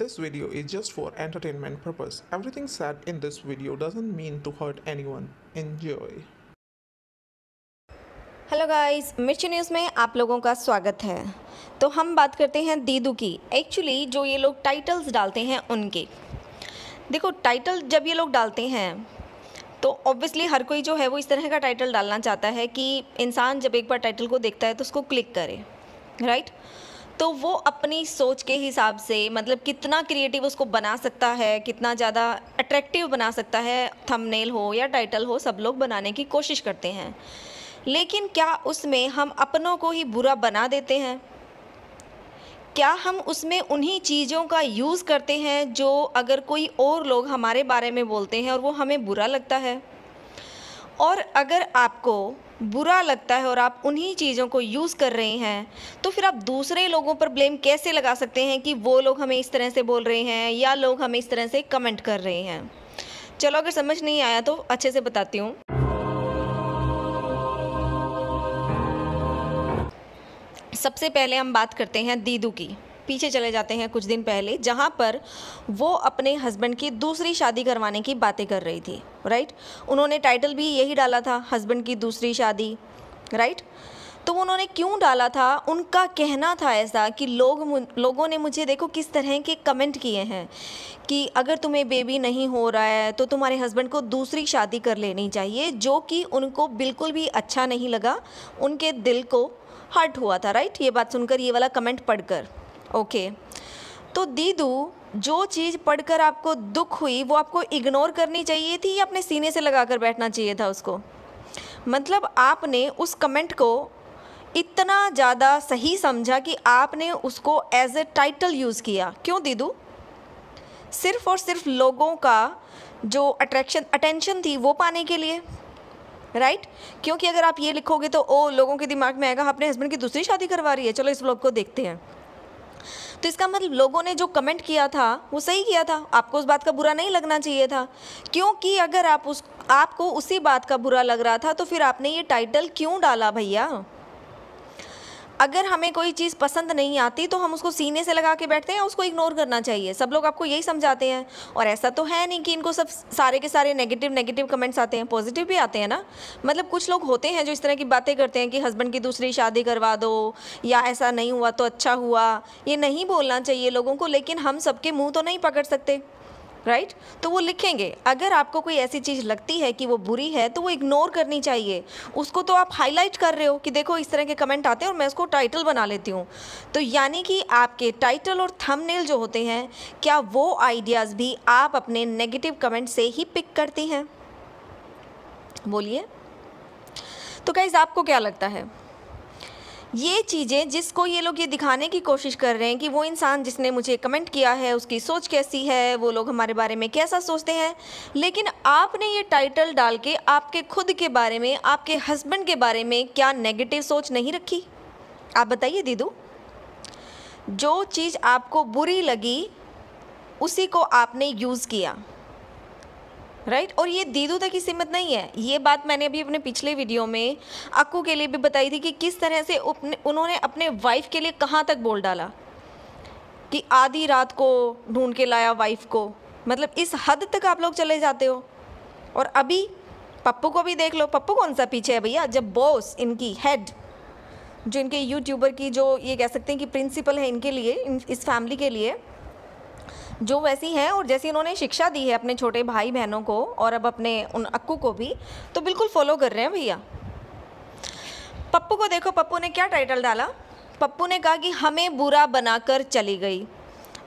This video is just for entertainment purpose. Everything said in this video doesn't mean to hurt anyone. Enjoy. Hello guys Mirchi news में आप लोगों का स्वागत है तो हम बात करते हैं दीदू की एक्चुअली जो ये लोग टाइटल्स डालते हैं उनके देखो टाइटल जब ये लोग डालते हैं तो ऑब्वियसली हर कोई जो है वो इस तरह का टाइटल डालना चाहता है कि इंसान जब एक बार टाइटल को देखता है तो उसको क्लिक करे राइट right? तो वो अपनी सोच के हिसाब से मतलब कितना क्रिएटिव उसको बना सकता है कितना ज़्यादा अट्रैक्टिव बना सकता है थंबनेल हो या टाइटल हो सब लोग बनाने की कोशिश करते हैं लेकिन क्या उसमें हम अपनों को ही बुरा बना देते हैं क्या हम उसमें उन्हीं चीज़ों का यूज़ करते हैं जो अगर कोई और लोग हमारे बारे में बोलते हैं और वो हमें बुरा लगता है और अगर आपको बुरा लगता है और आप उन्हीं चीज़ों को यूज़ कर रहे हैं तो फिर आप दूसरे लोगों पर ब्लेम कैसे लगा सकते हैं कि वो लोग हमें इस तरह से बोल रहे हैं या लोग हमें इस तरह से कमेंट कर रहे हैं चलो अगर समझ नहीं आया तो अच्छे से बताती हूँ सबसे पहले हम बात करते हैं दीदू की पीछे चले जाते हैं कुछ दिन पहले जहाँ पर वो अपने हस्बैंड की दूसरी शादी करवाने की बातें कर रही थी राइट उन्होंने टाइटल भी यही डाला था हस्बैंड की दूसरी शादी राइट तो उन्होंने क्यों डाला था उनका कहना था ऐसा कि लोग लोगों ने मुझे देखो किस तरह के कमेंट किए हैं कि अगर तुम्हें बेबी नहीं हो रहा है तो तुम्हारे हस्बैंड को दूसरी शादी कर लेनी चाहिए जो कि उनको बिल्कुल भी अच्छा नहीं लगा उनके दिल को हर्ट हुआ था राइट ये बात सुनकर ये वाला कमेंट पढ़कर ओके तो दीदू जो चीज़ पढ़कर आपको दुख हुई वो आपको इग्नोर करनी चाहिए थी या अपने सीने से लगा कर बैठना चाहिए था उसको मतलब आपने उस कमेंट को इतना ज़्यादा सही समझा कि आपने उसको एज ए टाइटल यूज़ किया क्यों दीदू सिर्फ और सिर्फ लोगों का जो अट्रैक्शन अटेंशन थी वो पाने के लिए राइट right? क्योंकि अगर आप ये लिखोगे तो ओ लोगों के दिमाग में आएगा अपने हस्बैंड की दूसरी शादी करवा रही है चलो इस ब्लॉग को देखते हैं तो इसका मतलब लोगों ने जो कमेंट किया था वो सही किया था आपको उस बात का बुरा नहीं लगना चाहिए था क्योंकि अगर आप उस आपको उसी बात का बुरा लग रहा था तो फिर आपने ये टाइटल क्यों डाला भैया अगर हमें कोई चीज़ पसंद नहीं आती तो हम उसको सीने से लगा के बैठते हैं उसको इग्नोर करना चाहिए सब लोग आपको यही समझाते हैं और ऐसा तो है नहीं कि इनको सब सारे के सारे नेगेटिव नेगेटिव कमेंट्स आते हैं पॉजिटिव भी आते हैं ना मतलब कुछ लोग होते हैं जो इस तरह की बातें करते हैं कि हस्बैंड की दूसरी शादी करवा दो या ऐसा नहीं हुआ तो अच्छा हुआ ये नहीं बोलना चाहिए लोगों को लेकिन हम सबके मुँह तो नहीं पकड़ सकते राइट तो वो लिखेंगे अगर आपको कोई ऐसी चीज़ लगती है कि वो बुरी है तो वो इग्नोर करनी चाहिए उसको तो आप हाईलाइट कर रहे हो कि देखो इस तरह के कमेंट आते हैं और मैं उसको टाइटल बना लेती हूँ तो यानी कि आपके टाइटल और थंबनेल जो होते हैं क्या वो आइडियाज़ भी आप अपने नेगेटिव कमेंट से ही पिक करती हैं बोलिए तो कैज आपको क्या लगता है ये चीज़ें जिसको ये लोग ये दिखाने की कोशिश कर रहे हैं कि वो इंसान जिसने मुझे कमेंट किया है उसकी सोच कैसी है वो लोग हमारे बारे में कैसा सोचते हैं लेकिन आपने ये टाइटल डाल के आपके खुद के बारे में आपके हस्बैंड के बारे में क्या नेगेटिव सोच नहीं रखी आप बताइए दीदू जो चीज़ आपको बुरी लगी उसी को आपने यूज़ किया राइट और ये दीदू तक ही सीमित नहीं है ये बात मैंने अभी अपने पिछले वीडियो में अक्कू के लिए भी बताई थी कि किस तरह से उन्होंने अपने वाइफ के लिए कहाँ तक बोल डाला कि आधी रात को ढूंढ के लाया वाइफ को मतलब इस हद तक आप लोग चले जाते हो और अभी पप्पू को भी देख लो पप्पू कौन सा पीछे है भैया जब बॉस इनकी हेड जो इनके यूट्यूबर की जो ये कह सकते हैं कि प्रिंसिपल है इनके लिए इन, इस फैमिली के लिए जो वैसी हैं और जैसी इन्होंने शिक्षा दी है अपने छोटे भाई बहनों को और अब अपने उन अक्कू को भी तो बिल्कुल फॉलो कर रहे हैं भैया पप्पू को देखो पप्पू ने क्या टाइटल डाला पप्पू ने कहा कि हमें बुरा बनाकर चली गई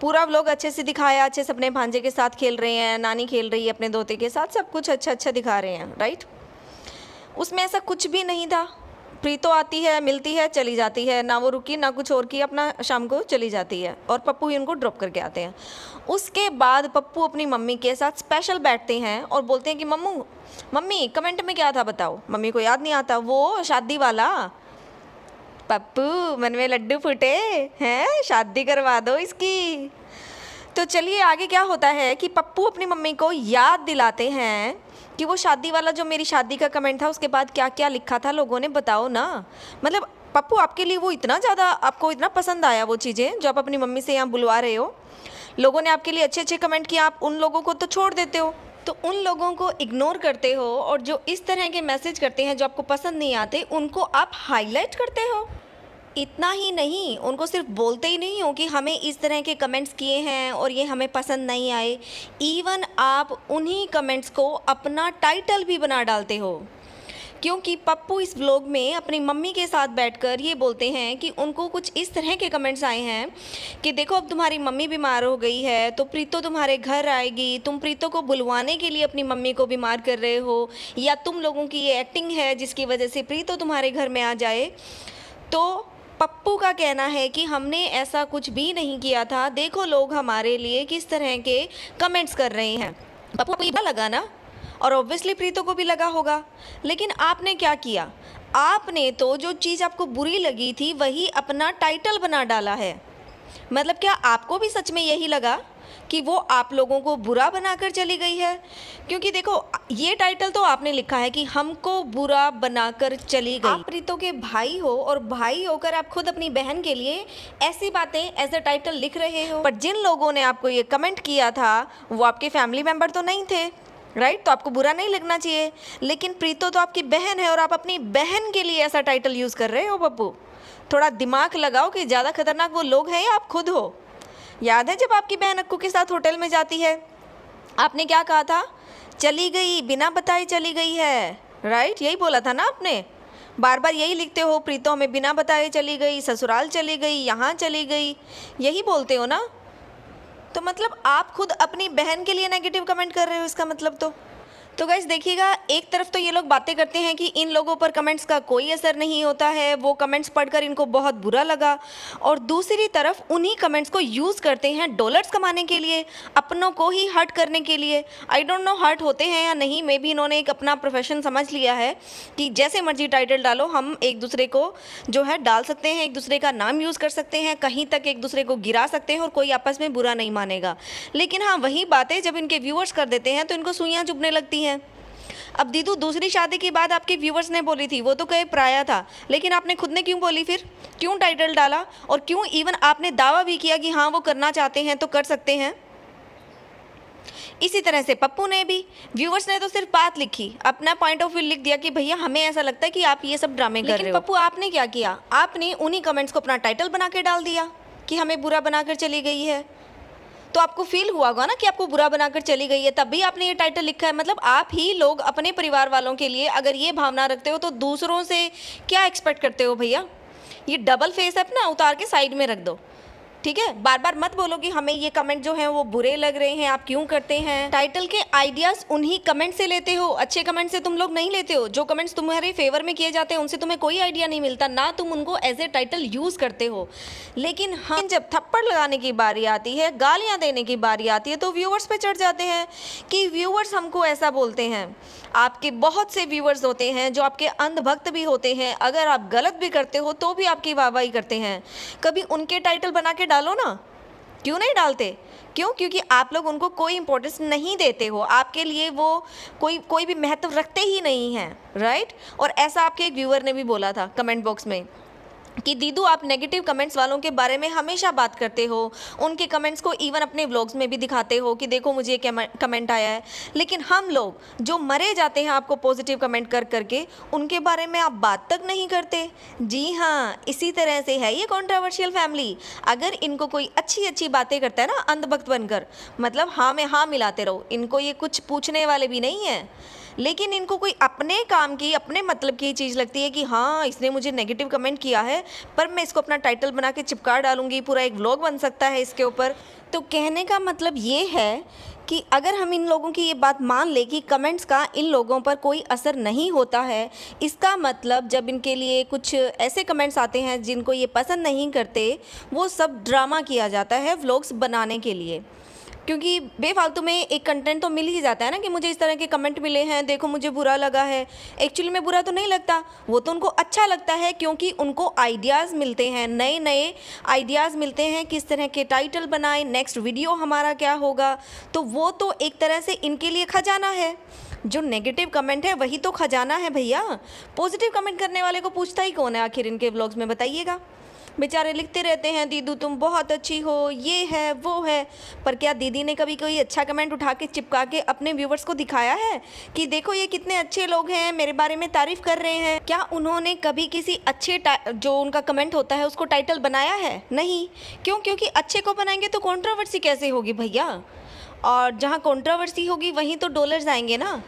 पूरा लोग अच्छे से दिखाया अच्छे से अपने भांजे के साथ खेल रहे हैं नानी खेल रही है अपने दोते के साथ सब कुछ अच्छा अच्छा दिखा रहे हैं राइट उसमें ऐसा कुछ भी नहीं था प्री तो आती है मिलती है चली जाती है ना वो रुकी ना कुछ और की अपना शाम को चली जाती है और पप्पू ही उनको ड्रॉप करके आते हैं उसके बाद पप्पू अपनी मम्मी के साथ स्पेशल बैठते हैं और बोलते हैं कि मम्मू मम्मी कमेंट में क्या था बताओ मम्मी को याद नहीं आता वो शादी वाला पप्पू मन में लड्डू फूटे हैं शादी करवा दो इसकी तो चलिए आगे क्या होता है कि पप्पू अपनी मम्मी को याद दिलाते हैं कि वो शादी वाला जो मेरी शादी का कमेंट था उसके बाद क्या क्या लिखा था लोगों ने बताओ ना मतलब पप्पू आपके लिए वो इतना ज़्यादा आपको इतना पसंद आया वो चीज़ें जो आप अपनी मम्मी से यहाँ बुलवा रहे हो लोगों ने आपके लिए अच्छे अच्छे कमेंट किए आप उन लोगों को तो छोड़ देते हो तो उन लोगों को इग्नोर करते हो और जो इस तरह के मैसेज करते हैं जो आपको पसंद नहीं आते उनको आप हाईलाइट करते हो इतना ही नहीं उनको सिर्फ बोलते ही नहीं हो कि हमें इस तरह के कमेंट्स किए हैं और ये हमें पसंद नहीं आए इवन आप उन्हीं कमेंट्स को अपना टाइटल भी बना डालते हो क्योंकि पप्पू इस ब्लॉग में अपनी मम्मी के साथ बैठकर ये बोलते हैं कि उनको कुछ इस तरह के कमेंट्स आए हैं कि देखो अब तुम्हारी मम्मी बीमार हो गई है तो प्रीतो तुम्हारे घर आएगी तुम प्रीतो को बुलवाने के लिए अपनी मम्मी को बीमार कर रहे हो या तुम लोगों की ये एक्टिंग है जिसकी वजह से प्रीतो तुम्हारे घर में आ जाए तो पप्पू का कहना है कि हमने ऐसा कुछ भी नहीं किया था देखो लोग हमारे लिए किस तरह के कमेंट्स कर रहे हैं पप्पू को लगा ना और ऑब्वियसली प्रीतो को भी लगा होगा लेकिन आपने क्या किया आपने तो जो चीज़ आपको बुरी लगी थी वही अपना टाइटल बना डाला है मतलब क्या आपको भी सच में यही लगा कि वो आप लोगों को बुरा बनाकर चली गई है क्योंकि देखो ये टाइटल तो आपने लिखा है कि हमको बुरा बनाकर चली गई आप प्रीतो के भाई हो और भाई होकर आप खुद अपनी बहन के लिए ऐसी बातें एज ए टाइटल लिख रहे हो पर जिन लोगों ने आपको ये कमेंट किया था वो आपके फैमिली मेम्बर तो नहीं थे राइट right? तो आपको बुरा नहीं लगना चाहिए लेकिन प्रीतो तो आपकी बहन है और आप अपनी बहन के लिए ऐसा टाइटल यूज़ कर रहे हो पप्पू थोड़ा दिमाग लगाओ कि ज़्यादा खतरनाक वो लोग हैं या आप खुद हो याद है जब आपकी बहन अक्कू के साथ होटल में जाती है आपने क्या कहा था चली गई बिना बताए चली गई है राइट यही बोला था ना आपने बार बार यही लिखते हो प्रीतो हमें बिना बताए चली गई ससुराल चली गई यहाँ चली गई यही बोलते हो ना तो मतलब आप खुद अपनी बहन के लिए नेगेटिव कमेंट कर रहे हो इसका मतलब तो तो गैस देखिएगा एक तरफ तो ये लोग बातें करते हैं कि इन लोगों पर कमेंट्स का कोई असर नहीं होता है वो कमेंट्स पढ़कर इनको बहुत बुरा लगा और दूसरी तरफ उन्हीं कमेंट्स को यूज़ करते हैं डॉलर्स कमाने के लिए अपनों को ही हर्ट करने के लिए आई डोंट नो हर्ट होते हैं या नहीं मे भी इन्होंने एक अपना प्रोफेशन समझ लिया है कि जैसे मर्जी टाइटल डालो हम एक दूसरे को जो है डाल सकते हैं एक दूसरे का नाम यूज़ कर सकते हैं कहीं तक एक दूसरे को गिरा सकते हैं और कोई आपस में बुरा नहीं मानेगा लेकिन हाँ वही बातें जब इनके व्यूअर्स कर देते हैं तो इनको सुइयाँ चुभने लगती हैं नहीं है अब दीदू दूसरी शादी की बात आपके व्यूवर्स ने बोली थी वो तो कहे प्राया था लेकिन आपने खुद ने क्यों बोली फिर क्यों टाइटल डाला और क्यों इवन आपने दावा भी किया कि हाँ वो करना चाहते हैं तो कर सकते हैं इसी तरह से पप्पू ने भी व्यूवर्स ने तो सिर्फ बात लिखी अपना पॉइंट ऑफ व्यू लिख दिया कि भैया हमें ऐसा लगता है कि आप ये सब ड्रामे कर रहे हो पप्पू आपने क्या किया आपने उन्हीं कमेंट्स को अपना टाइटल बना के डाल दिया कि हमें बुरा बनाकर चली गई है तो आपको फील हुआ होगा ना कि आपको बुरा बनाकर चली गई है तब भी आपने ये टाइटल लिखा है मतलब आप ही लोग अपने परिवार वालों के लिए अगर ये भावना रखते हो तो दूसरों से क्या एक्सपेक्ट करते हो भैया ये डबल फेस है अपना उतार के साइड में रख दो ठीक है बार बार मत बोलो कि हमें ये कमेंट जो है वो बुरे लग रहे हैं आप क्यों करते हैं टाइटल के आइडियाज उन्हीं कमेंट से लेते हो अच्छे कमेंट से तुम लोग नहीं लेते हो जो कमेंट्स तुम्हारे फेवर में किए जाते हैं उनसे तुम्हें कोई आइडिया नहीं मिलता ना तुम उनको एज ए टाइटल यूज करते हो लेकिन हम हाँ, जब थप्पड़ लगाने की बारी आती है गालियां देने की बारी आती है तो व्यूवर्स पे चढ़ जाते हैं कि व्यूवर्स हमको ऐसा बोलते हैं आपके बहुत से व्यूवर्स होते हैं जो आपके अंधभक्त भी होते हैं अगर आप गलत भी करते हो तो भी आपकी वाहवाही करते हैं कभी उनके टाइटल बना के डालो ना क्यों नहीं डालते क्यों क्योंकि आप लोग उनको कोई इंपॉर्टेंस नहीं देते हो आपके लिए वो कोई कोई भी महत्व रखते ही नहीं हैं राइट और ऐसा आपके एक व्यूअर ने भी बोला था कमेंट बॉक्स में कि दीदू आप नेगेटिव कमेंट्स वालों के बारे में हमेशा बात करते हो उनके कमेंट्स को इवन अपने व्लॉग्स में भी दिखाते हो कि देखो मुझे कमेंट आया है लेकिन हम लोग जो मरे जाते हैं आपको पॉजिटिव कमेंट कर करके उनके बारे में आप बात तक नहीं करते जी हाँ इसी तरह से है ये कॉन्ट्रावर्शियल फैमिली अगर इनको कोई अच्छी अच्छी बातें करता है ना अंधभक्त बनकर मतलब हाँ में हाँ मिलाते रहो इनको ये कुछ पूछने वाले भी नहीं हैं लेकिन इनको कोई अपने काम की अपने मतलब की चीज़ लगती है कि हाँ इसने मुझे नेगेटिव कमेंट किया है पर मैं इसको अपना टाइटल बना के चिपका डालूंगी पूरा एक व्लॉग बन सकता है इसके ऊपर तो कहने का मतलब ये है कि अगर हम इन लोगों की ये बात मान ले कि कमेंट्स का इन लोगों पर कोई असर नहीं होता है इसका मतलब जब इनके लिए कुछ ऐसे कमेंट्स आते हैं जिनको ये पसंद नहीं करते वो सब ड्रामा किया जाता है व्लॉग्स बनाने के लिए क्योंकि बेफालतू में एक कंटेंट तो मिल ही जाता है ना कि मुझे इस तरह के कमेंट मिले हैं देखो मुझे बुरा लगा है एक्चुअली में बुरा तो नहीं लगता वो तो उनको अच्छा लगता है क्योंकि उनको आइडियाज़ मिलते हैं नए नए आइडियाज़ मिलते हैं किस तरह के टाइटल बनाए नेक्स्ट वीडियो हमारा क्या होगा तो वो तो एक तरह से इनके लिए खजाना है जो नेगेटिव कमेंट है वही तो खजाना है भैया पॉजिटिव कमेंट करने वाले को पूछता ही कौन है आखिर इनके ब्लॉग्स में बताइएगा बेचारे लिखते रहते हैं दीदू तुम बहुत अच्छी हो ये है वो है पर क्या दीदी ने कभी कोई अच्छा कमेंट उठा के चिपका के अपने व्यूवर्स को दिखाया है कि देखो ये कितने अच्छे लोग हैं मेरे बारे में तारीफ कर रहे हैं क्या उन्होंने कभी किसी अच्छे जो उनका कमेंट होता है उसको टाइटल बनाया है नहीं क्यों क्योंकि अच्छे को बनाएंगे तो कॉन्ट्रोवर्सी कैसे होगी भैया और जहाँ कॉन्ट्रोवर्सी होगी वहीं तो डॉलर्स आएंगे ना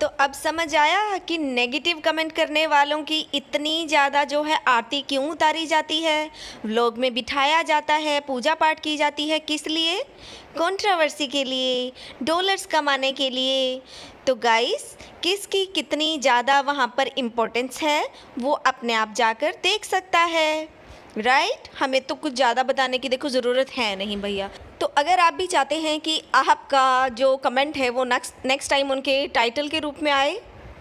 तो अब समझ आया कि नेगेटिव कमेंट करने वालों की इतनी ज़्यादा जो है आरती क्यों उतारी जाती है व्लॉग में बिठाया जाता है पूजा पाठ की जाती है किस लिए कॉन्ट्रावर्सी के लिए डॉलर्स कमाने के लिए तो गाइस किसकी कितनी ज़्यादा वहाँ पर इम्पोर्टेंस है वो अपने आप जाकर देख सकता है राइट right? हमें तो कुछ ज़्यादा बताने की देखो ज़रूरत है नहीं भैया तो अगर आप भी चाहते हैं कि आपका जो कमेंट है वो नेक्स्ट नेक्स्ट टाइम उनके टाइटल के रूप में आए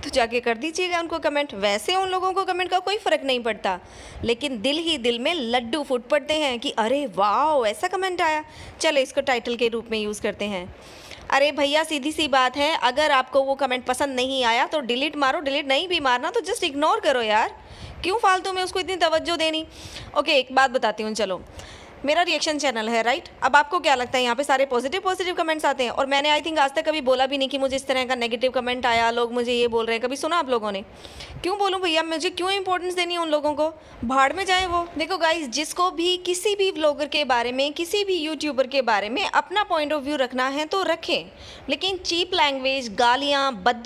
तो जाके कर दीजिएगा उनको कमेंट वैसे उन लोगों को कमेंट का कोई फ़र्क नहीं पड़ता लेकिन दिल ही दिल में लड्डू फूट पड़ते हैं कि अरे वाह ऐसा कमेंट आया चलो इसको टाइटल के रूप में यूज़ करते हैं अरे भैया सीधी सी बात है अगर आपको वो कमेंट पसंद नहीं आया तो डिलीट मारो डिलीट नहीं भी मारना तो जस्ट इग्नोर करो यार क्यों फालतू में उसको इतनी तवज्जो देनी ओके एक बात बताती हूँ चलो मेरा रिएक्शन चैनल है राइट अब आपको क्या लगता है यहाँ पे सारे पॉजिटिव पॉजिटिव कमेंट्स आते हैं और मैंने आई थिंक आज तक कभी बोला भी नहीं कि मुझे इस तरह का नेगेटिव कमेंट आया लोग मुझे ये बोल रहे हैं कभी सुना आप लोगों ने क्यों बोलूँ भैया मुझे क्यों इंपॉर्टेंस देनी है उन लोगों को भाड़ में जाए वो देखो गाइज जिसको भी किसी भी ब्लॉगर के बारे में किसी भी यूट्यूबर के बारे में अपना पॉइंट ऑफ व्यू रखना है तो रखें लेकिन चीप लैंग्वेज गालियाँ बद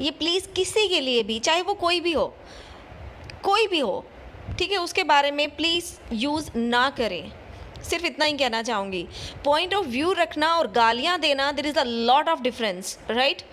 ये प्लीज़ किसी के लिए भी चाहे वो कोई भी हो कोई भी हो ठीक है उसके बारे में प्लीज़ यूज़ ना करें सिर्फ इतना ही कहना चाहूँगी पॉइंट ऑफ व्यू रखना और गालियाँ देना there is a lot of difference right